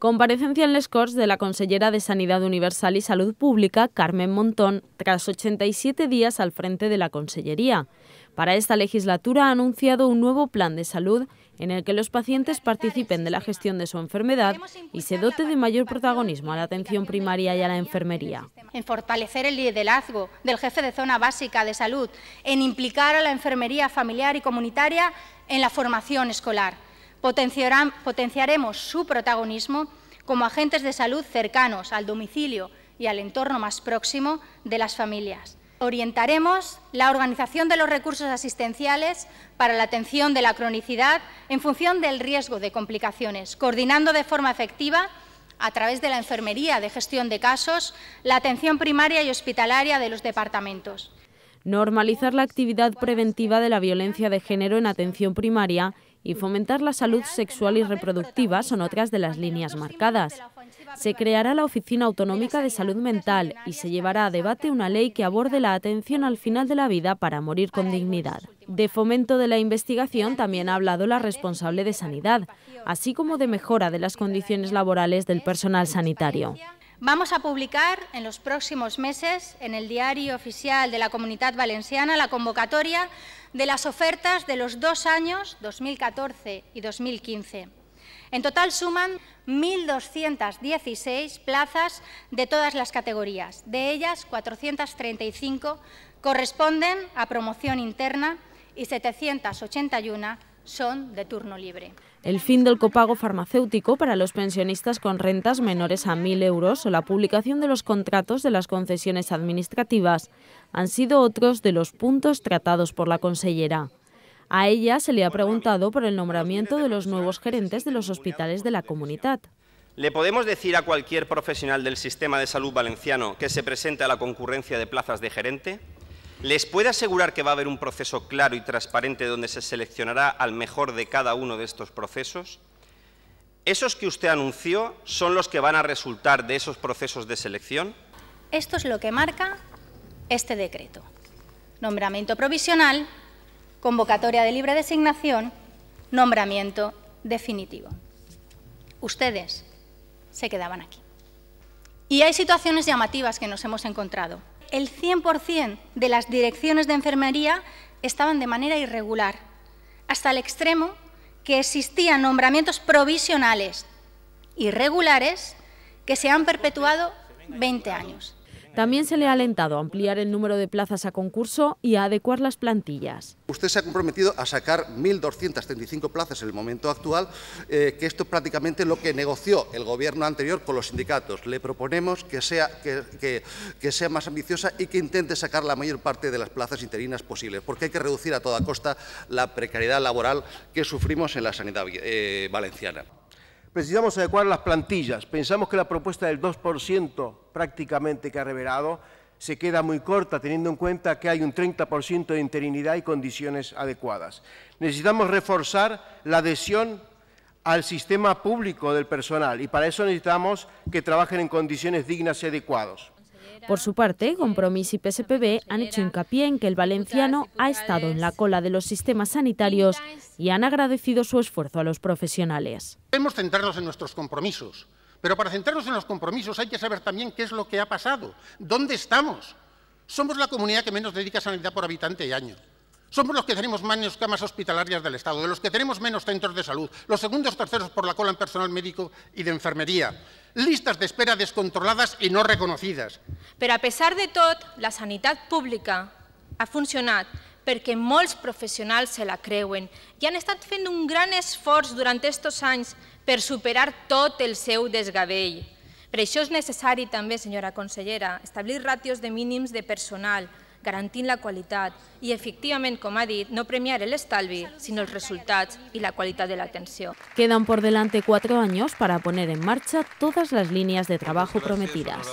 Comparecencia en Les Corts de la consellera de Sanidad Universal y Salud Pública, Carmen Montón, tras 87 días al frente de la consellería. Para esta legislatura ha anunciado un nuevo plan de salud en el que los pacientes participen de la gestión de su enfermedad y se dote de mayor protagonismo a la atención primaria y a la enfermería. En fortalecer el liderazgo del jefe de zona básica de salud, en implicar a la enfermería familiar y comunitaria en la formación escolar Potenciaremos su protagonismo como agentes de salud cercanos al domicilio y al entorno más próximo de las familias. Orientaremos la organización de los recursos asistenciales para la atención de la cronicidad en función del riesgo de complicaciones, coordinando de forma efectiva a través de la Enfermería de Gestión de Casos, la atención primaria y hospitalaria de los departamentos. Normalizar la actividad preventiva de la violencia de género en atención primaria y fomentar la salud sexual y reproductiva son otras de las líneas marcadas. Se creará la Oficina Autonómica de Salud Mental y se llevará a debate una ley que aborde la atención al final de la vida para morir con dignidad. De fomento de la investigación también ha hablado la responsable de Sanidad, así como de mejora de las condiciones laborales del personal sanitario. Vamos a publicar en los próximos meses en el Diario Oficial de la Comunidad Valenciana la convocatoria de las ofertas de los dos años 2014 y 2015. En total suman 1.216 plazas de todas las categorías. De ellas, 435 corresponden a promoción interna y 781 son de turno libre el fin del copago farmacéutico para los pensionistas con rentas menores a 1.000 euros o la publicación de los contratos de las concesiones administrativas han sido otros de los puntos tratados por la consellera. A ella se le ha preguntado por el nombramiento de los nuevos gerentes de los hospitales de la comunidad. ¿Le podemos decir a cualquier profesional del sistema de salud valenciano que se presente a la concurrencia de plazas de gerente? les puede asegurar que va a haber un proceso claro y transparente donde se seleccionará al mejor de cada uno de estos procesos? ¿Esos que usted anunció son los que van a resultar de esos procesos de selección? Esto es lo que marca este decreto. Nombramiento provisional, convocatoria de libre designación, nombramiento definitivo. Ustedes se quedaban aquí. Y hay situaciones llamativas que nos hemos encontrado el 100% de las direcciones de enfermería estaban de manera irregular, hasta el extremo que existían nombramientos provisionales irregulares que se han perpetuado 20 años. También se le ha alentado a ampliar el número de plazas a concurso y a adecuar las plantillas. Usted se ha comprometido a sacar 1.235 plazas en el momento actual, eh, que esto es prácticamente lo que negoció el Gobierno anterior con los sindicatos. Le proponemos que sea, que, sea más ambiciosa y que intente sacar la mayor parte de las plazas interinas posibles, porque hay que reducir a toda costa la precariedad laboral que sufrimos en la sanidad eh, valenciana. Precisamos adecuar las plantillas. Pensamos que la propuesta del 2% prácticamente que ha revelado se queda muy corta teniendo en cuenta que hay un 30% de interinidad y condiciones adecuadas. Necesitamos reforzar la adhesión al sistema público del personal y para eso necesitamos que trabajen en condiciones dignas y adecuadas. Por su parte, Compromís y PSPB han hecho hincapié en que el valenciano ha estado en la cola de los sistemas sanitarios y han agradecido su esfuerzo a los profesionales. Debemos centrarnos en nuestros compromisos, pero para centrarnos en los compromisos hay que saber también qué es lo que ha pasado, dónde estamos. Somos la comunidad que menos dedica sanidad por habitante y año. Somos los que tenemos menos camas hospitalarias del Estado, de los que tenemos menos centros de salud, los segundos terceros por la cola en personal médico y de enfermería, listas de espera descontroladas y no reconocidas. Pero a pesar de tot, la sanitat pública ha funcionat perquè molts professionals se la creuen i han estat fent un gran esforç durant estos anys per superar tot el seu desgavell. Per això és necessari també, senyora consellera, establir ratios de mínims de personal, garantint la qualitat i, efectivament, com ha dit, no premiar l'estalvi, sinó els resultats i la qualitat de l'atenció. Queden por delante cuatro años para poner en marcha todas las líneas de trabajo prometidas.